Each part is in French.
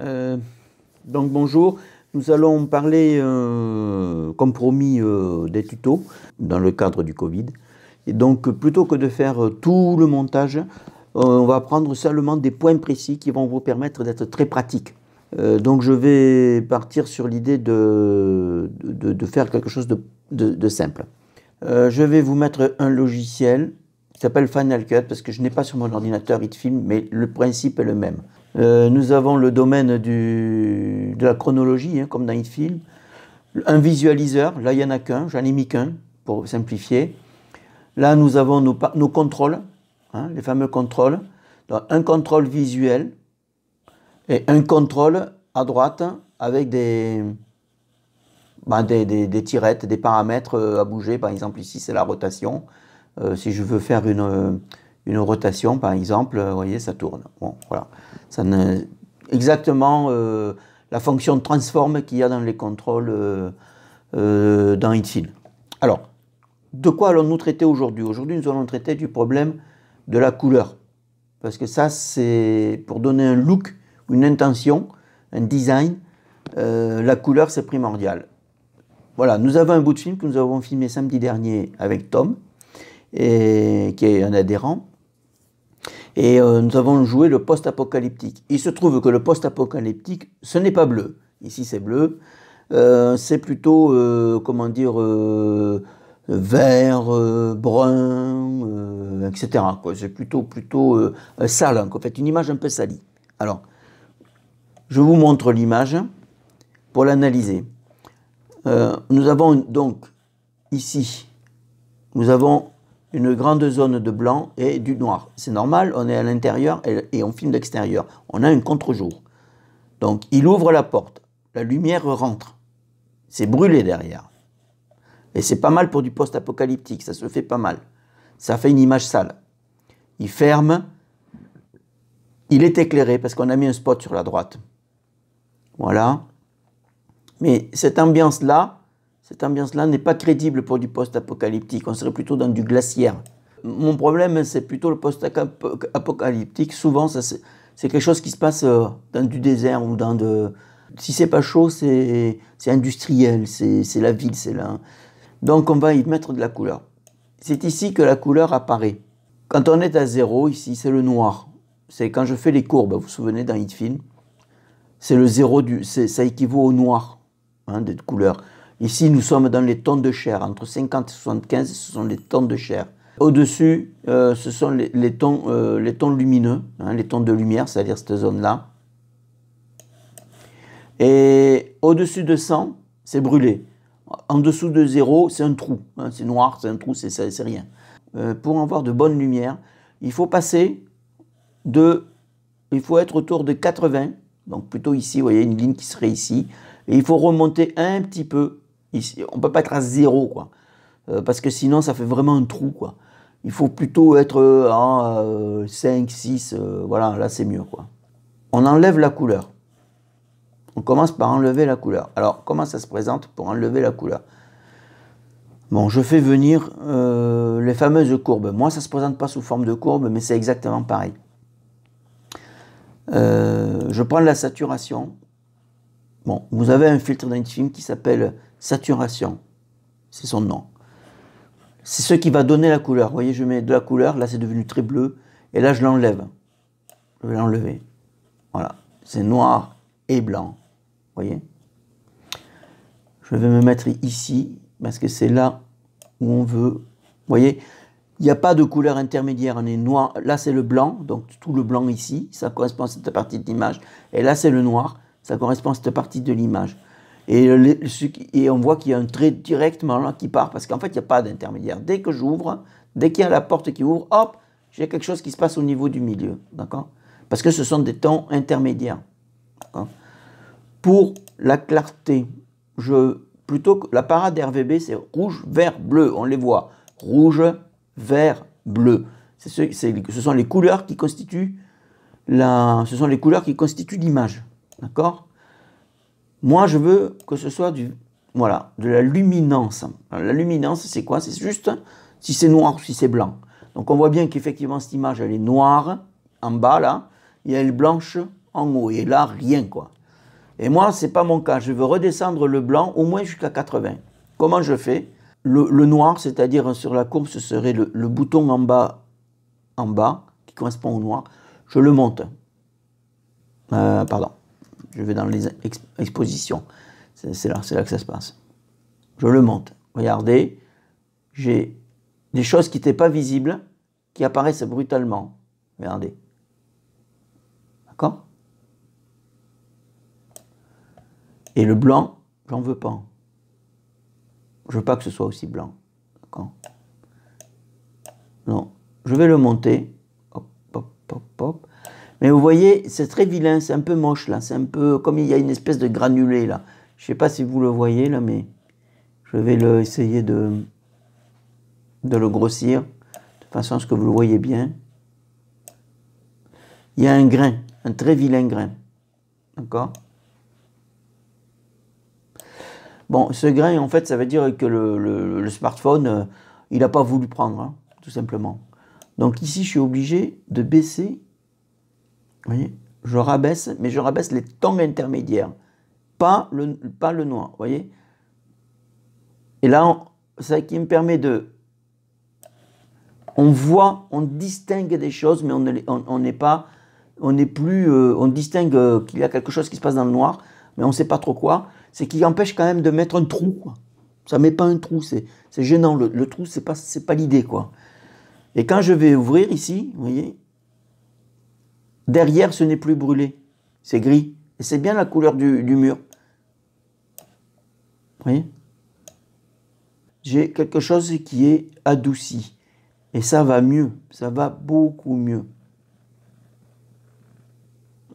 Euh, donc bonjour, nous allons parler, euh, comme promis, euh, des tutos dans le cadre du Covid. Et donc plutôt que de faire tout le montage, euh, on va prendre seulement des points précis qui vont vous permettre d'être très pratique. donc je vais partir sur l'idée de, faire quelque chose de, de simple. je vais vous mettre un logiciel qui s'appelle Final Cut parce que je n'ai pas sur mon ordinateur Hitfilm, mais le principe est le même. Euh, nous avons le domaine de la chronologie, hein, comme dans Hitfilm. Un visualiseur, là il n'y en a qu'un, j'en ai mis qu'un, pour simplifier. Là nous avons nos, nos contrôles, hein, les fameux contrôles. un contrôle visuel et un contrôle à droite avec des, bah, tirettes, des paramètres euh, à bouger. Par exemple ici c'est la rotation. Euh, si je veux faire une une rotation, par exemple, vous voyez, ça tourne. Bon, voilà. Ça Exactement euh, la fonction transforme qu'il y a dans les contrôles euh, euh, dans HitFilm. Alors, de quoi allons-nous traiter aujourd'hui Aujourd'hui, nous allons traiter du problème de la couleur. Parce que ça, c'est pour donner un look, une intention, un design, la couleur, c'est primordial. Voilà, nous avons un bout de film que nous avons filmé samedi dernier avec Tom, et qui est un adhérent et euh, nous avons joué le post-apocalyptique. Il se trouve que le post-apocalyptique, ce n'est pas bleu. Ici, c'est bleu. Euh, c'est plutôt, euh, comment dire, vert, brun, etc. C'est plutôt, plutôt sale, en fait, une image un peu salie. Alors, je vous montre l'image pour l'analyser. nous avons donc ici, nous avons une grande zone de blanc et du noir. C'est normal, on est à l'intérieur et on filme l'extérieur. On a un contre-jour. Donc il ouvre la porte, la lumière rentre. C'est brûlé derrière. Et c'est pas mal pour du post-apocalyptique, ça se fait pas mal. Ça fait une image sale. Il ferme, il est éclairé parce qu'on a mis un spot sur la droite. Voilà. Mais cette ambiance-là, cette ambiance-là n'est pas crédible pour du post-apocalyptique, on serait plutôt dans du glaciaire. Mon problème, c'est plutôt le post-apocalyptique. Souvent, c'est quelque chose qui se passe euh, dans du désert ou dans de... Si c'est pas chaud, c'est industriel, c'est la ville, c'est là. Donc on va y mettre de la couleur. C'est ici que la couleur apparaît. Quand on est à zéro, ici, c'est le noir. C'est quand je fais les courbes, vous vous souvenez dans hit film, c'est le zéro du, ça équivaut au noir hein, des couleurs. Ici, nous sommes dans les tons de chair. Entre 50 et 75, ce sont les tons de chair. Au-dessus, euh, ce sont les, tons, euh, les tons, lumineux, hein, les tons de lumière, c'est-à-dire cette zone-là. Et au-dessus de 100, c'est brûlé. En dessous de 0, c'est un trou. Hein, c'est noir, c'est un trou, c'est rien. Euh, pour avoir de bonnes lumières, il faut passer de... Il faut être autour de 80, donc plutôt ici, vous voyez une ligne qui serait ici. Et il faut remonter un petit peu on ne peut pas être à zéro, quoi. Euh, parce que sinon, ça fait vraiment un trou, quoi. Il faut plutôt être à 5, 6, voilà, là c'est mieux, quoi. On enlève la couleur. On commence par enlever la couleur. Alors, comment ça se présente pour enlever la couleur Bon, je fais venir euh, les fameuses courbes. Moi, ça ne se présente pas sous forme de courbe, mais c'est exactement pareil. Euh, je prends la saturation, Bon, vous avez un filtre film qui s'appelle saturation. C'est son nom. C'est ce qui va donner la couleur. voyez, je mets de la couleur, là c'est devenu très bleu, et là je l'enlève. Je vais l'enlever. Voilà, c'est noir et blanc. Vous voyez Je vais me mettre ici, parce que c'est là où on veut. Vous voyez Il n'y a pas de couleur intermédiaire, on est noir. Là c'est le blanc, donc tout le blanc ici, ça correspond à cette partie de l'image. Et là c'est le noir, ça correspond à cette partie de l'image. Et, on voit qu'il y a un trait directement qui part, parce qu'en fait, il n'y a pas d'intermédiaire. Dès que j'ouvre, dès qu'il y a la porte qui ouvre, hop, j'ai quelque chose qui se passe au niveau du milieu. D'accord Parce que ce sont des tons intermédiaires. Pour la clarté, je, plutôt que la parade RVB, c'est rouge, vert, bleu. On les voit. Rouge, vert, bleu. Ce, ce sont les couleurs qui constituent ce sont les couleurs qui constituent l'image. D'accord moi, je veux que ce soit du, voilà, de la luminance. la luminance, c'est quoi C'est juste si c'est noir ou si c'est blanc. Donc on voit bien qu'effectivement, cette image, elle est noire en bas, là, y a est blanche en haut. Et là, rien, quoi. Et moi, ce n'est pas mon cas. Je veux redescendre le blanc au moins jusqu'à 80. Comment je fais le, noir, c'est-à-dire sur la courbe, ce serait le, bouton en bas, en bas, qui correspond au noir. Je le monte. Euh, pardon. Je vais dans les expositions. C'est là, que ça se passe. Je le monte. Regardez, j'ai des choses qui n'étaient pas visibles, qui apparaissent brutalement. Regardez. D'accord Et le blanc, j'en veux pas. Je veux pas que ce soit aussi blanc. D'accord Non. Je vais le monter. Hop, hop, hop, hop. Mais vous voyez, c'est très vilain, c'est un peu moche là, c'est un peu comme il y a une espèce de granulé là. Je sais pas si vous le voyez là, mais je vais le essayer de, de le grossir de façon à ce que vous le voyez bien. Il y a un grain, un très vilain grain. D'accord Bon, ce grain, en fait, ça veut dire que le, smartphone, euh, il n'a pas voulu prendre, hein, tout simplement. Donc ici, je suis obligé de baisser voyez Je rabaisse, mais je rabaisse les tons intermédiaires, pas le, pas le noir, voyez Et là, c'est ça qui me permet de... On voit, on distingue des choses, mais on n'est pas... On n'est plus... Euh, on distingue euh, qu'il y a quelque chose qui se passe dans le noir, mais on ne sait pas trop quoi. C'est qui empêche quand même de mettre un trou. Ça ne met pas un trou, c'est gênant. Le, trou, ce n'est pas, pas l'idée, quoi. Et quand je vais ouvrir ici, vous voyez, Derrière, ce n'est plus brûlé. C'est gris. Et c'est bien la couleur du, mur. Vous voyez J'ai quelque chose qui est adouci. Et ça va mieux. Ça va beaucoup mieux.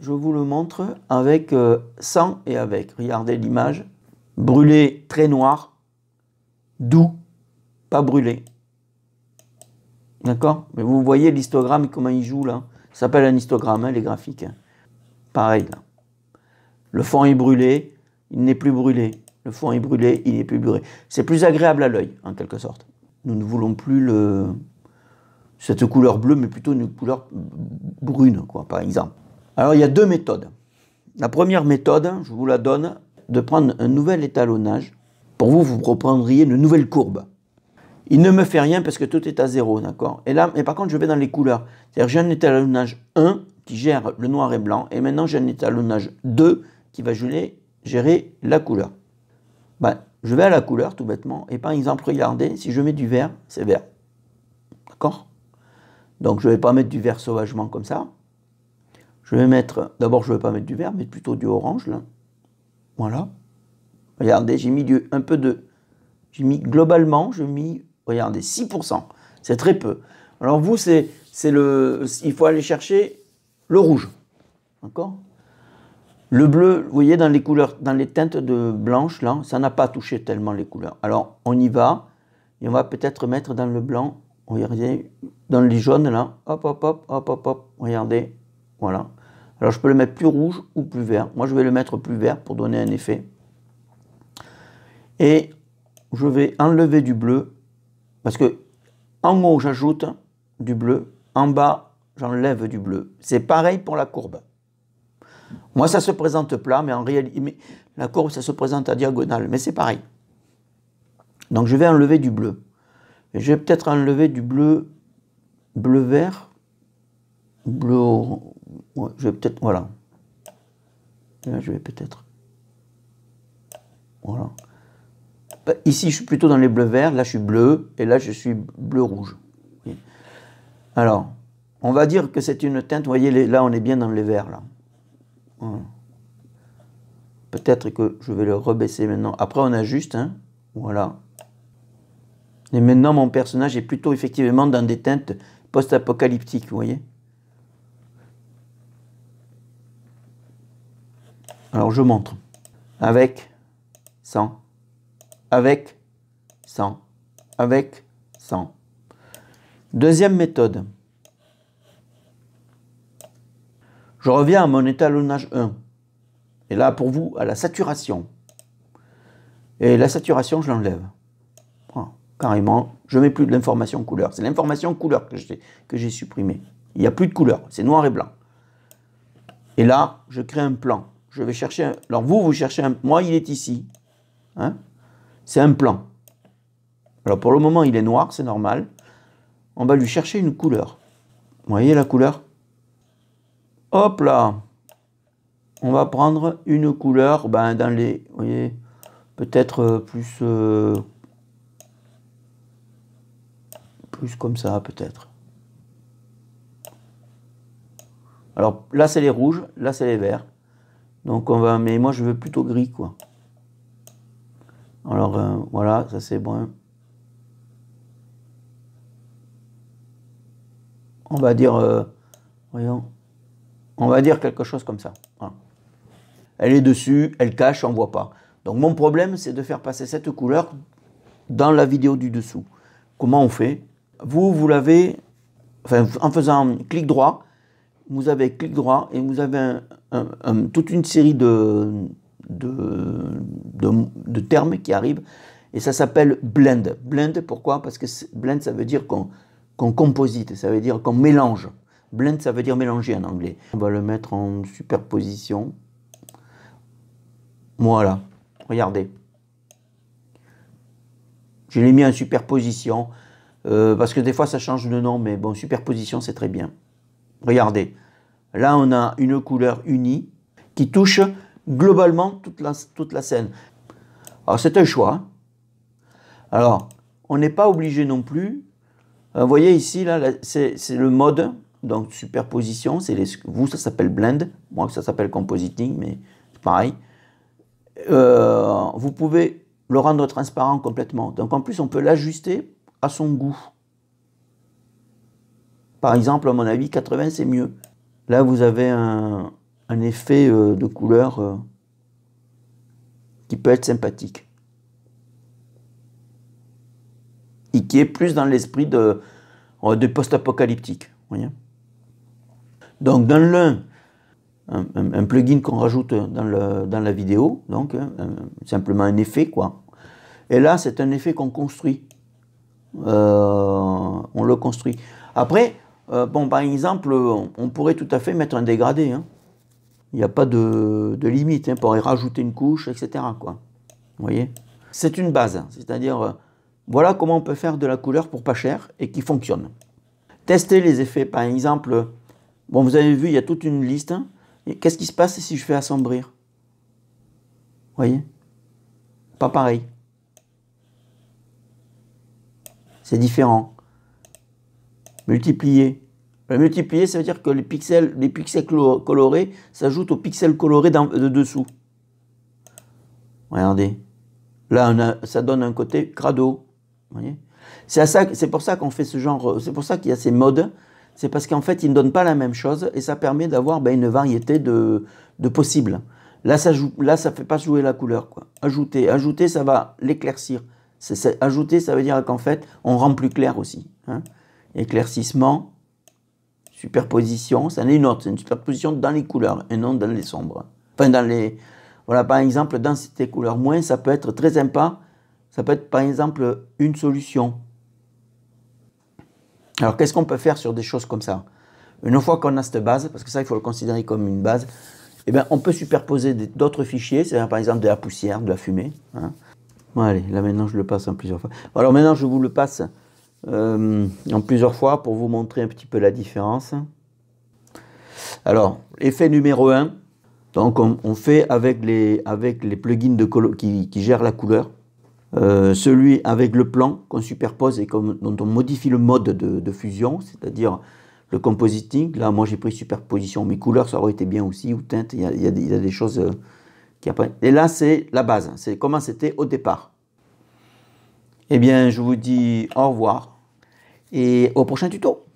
Je vous le montre avec euh, sans et avec. Regardez l'image. Brûlé très noir. Doux. Pas brûlé. D'accord Mais vous voyez l'histogramme, comment il joue là. Ça s'appelle un histogramme, hein, les graphiques. Hein. Pareil, Le fond est brûlé, il n'est plus brûlé. Le fond est brûlé, il n'est plus brûlé. C'est plus agréable à l'œil, en quelque sorte. Nous ne voulons plus le... cette couleur bleue, mais plutôt une couleur brune, quoi, par exemple. Alors, il y a deux méthodes. La première méthode, je vous la donne, de prendre un nouvel étalonnage. Pour vous, vous reprendriez une nouvelle courbe il ne me fait rien parce que tout est à zéro, d'accord Et là, mais par contre, je vais dans les couleurs. C'est-à-dire, j'ai un étalonnage 1 qui gère le noir et blanc, et maintenant j'ai un étalonnage 2 qui va gérer, gérer la couleur. Ben, je vais à la couleur, tout bêtement, et par exemple, regardez, si je mets du vert, c'est vert. D'accord Donc, je ne vais pas mettre du vert sauvagement comme ça. Je vais mettre, d'abord, je ne vais pas mettre du vert, mais plutôt du orange, là. Voilà. Regardez, j'ai mis un peu de... J'ai mis globalement, je mis Regardez, 6%. C'est très peu. Alors vous, c'est, c'est le, il faut aller chercher le rouge. D'accord Le bleu, vous voyez, dans les couleurs, dans les teintes de blanche, là, ça n'a pas touché tellement les couleurs. Alors, on y va. Et on va peut-être mettre dans le blanc, regardez, dans les jaunes, là. Hop, hop, hop, hop, hop, hop. Regardez. Voilà. Alors, je peux le mettre plus rouge ou plus vert. Moi, je vais le mettre plus vert pour donner un effet. Et je vais enlever du bleu parce que en haut, j'ajoute du bleu. En bas, j'enlève du bleu. C'est pareil pour la courbe. Moi, ça se présente plat, mais en réalité, la courbe, ça se présente à diagonale. Mais c'est pareil. Donc, je vais enlever du bleu. je vais peut-être enlever du bleu, bleu vert, bleu. je vais peut-être, voilà. je vais peut-être, voilà. Euh, ici, je suis plutôt dans les bleus verts, là je suis bleu, et là je suis bleu-rouge. Alors, on va dire que c'est une teinte, vous voyez, là on est bien dans les verts, là. Hum. Peut-être que je vais le rebaisser maintenant. Après, on ajuste, hein. Voilà. Et maintenant, mon personnage est plutôt effectivement dans des teintes post-apocalyptiques, vous voyez. Alors, je montre. Avec, sans avec 100, avec 100. Deuxième méthode. Je reviens à mon étalonnage 1. Et là, pour vous, à la saturation. Et la saturation, je l'enlève. Ah, carrément, je mets plus de l'information couleur. C'est l'information couleur que j'ai supprimée. Il n'y a plus de couleur, c'est noir et blanc. Et là, je crée un plan. Je vais chercher... Alors vous, vous cherchez un... Moi, il est ici. Hein c'est un plan. Alors pour le moment, il est noir, c'est normal. On va lui chercher une couleur. Vous voyez la couleur Hop là On va prendre une couleur ben, dans les... Vous voyez Peut-être euh, plus... Euh, plus comme ça, peut-être. Alors là, c'est les rouges, là, c'est les verts. Donc on va... Mais moi, je veux plutôt gris, quoi. Alors euh, voilà, ça c'est bon. On va dire, euh, voyons, on va dire quelque chose comme ça. Elle est dessus, elle cache, on ne voit pas. Donc mon problème, c'est de faire passer cette couleur dans la vidéo du dessous. Comment on fait Vous, vous l'avez, en faisant clic droit, vous avez clic droit et vous avez toute une série de, de, termes qui arrivent. Et ça s'appelle blend. Blend, pourquoi Parce que blend, ça veut dire qu'on composite, ça veut dire qu'on mélange. Blend, ça veut dire mélanger en anglais. On va le mettre en superposition. Voilà, regardez. Je l'ai mis en superposition, euh, parce que des fois ça change de nom, mais bon, superposition c'est très bien. Regardez, là on a une couleur unie qui touche globalement toute la, toute la scène. Alors c'est un choix. Alors, on n'est pas obligé non plus. Euh, vous voyez ici, là, c'est le mode, donc superposition. Les, vous, ça s'appelle blend. Moi, ça s'appelle compositing, mais c'est pareil. Euh, vous pouvez le rendre transparent complètement. Donc en plus, on peut l'ajuster à son goût. Par exemple, à mon avis, 80, c'est mieux. Là, vous avez un, un effet euh, de couleur euh, qui peut être sympathique. Et qui est plus dans l'esprit de, euh, post-apocalyptique. Donc dans l'un, un, un, plugin qu'on rajoute dans, le, dans, la vidéo, donc hein, simplement un effet quoi. Et là, c'est un effet qu'on construit. on le construit. Après, bon, par exemple, on pourrait tout à fait mettre un dégradé. Hein il n'y a pas de, limite hein, pour y rajouter une couche, etc. Quoi. Vous voyez C'est une base, c'est-à-dire euh, voilà comment on peut faire de la couleur pour pas cher et qui fonctionne. Tester les effets, par exemple, bon vous avez vu, il y a toute une liste. Hein. Qu'est-ce qui se passe si je fais assombrir Vous voyez Pas pareil. C'est différent. Multiplier multiplier, ça veut dire que les pixels, les pixels colorés s'ajoutent aux pixels colorés de dessous. Regardez. Là, ça donne un côté crado. C'est pour ça qu'on fait ce genre, c'est pour ça qu'il y a ces modes. C'est parce qu'en fait, ils ne donnent pas la même chose et ça permet d'avoir ben, une variété de, possibles. Là, ça ne fait pas jouer la couleur. Ajouter, ajouter, ça va l'éclaircir. Ajouter, ça veut dire qu'en fait, on rend plus clair aussi. Hein. Éclaircissement, superposition, ça est une autre, c'est une superposition dans les couleurs et non dans les sombres. Enfin, dans les. Voilà, par exemple, densité couleur moins, ça peut être très sympa. Ça peut être par exemple une solution. Alors qu'est-ce qu'on peut faire sur des choses comme ça Une fois qu'on a cette base, parce que ça il faut le considérer comme une base, eh bien, on peut superposer d'autres fichiers, cest à par exemple de la poussière, de la fumée. Hein. Bon allez, là maintenant je le passe en plusieurs fois. Alors maintenant je vous le passe euh, en plusieurs fois pour vous montrer un petit peu la différence. Alors, effet numéro 1, donc on, fait avec les, avec les plugins de qui, qui, gèrent la couleur, euh, celui avec le plan qu'on superpose et dont on modifie le mode de, fusion, c'est-à-dire le compositing. Là, moi j'ai pris superposition, mes couleur ça aurait été bien aussi, ou teinte, il y a, des, choses euh, qui apparaissent. Et là, c'est la base, c'est comment c'était au départ. Eh bien, je vous dis au revoir et au prochain tuto.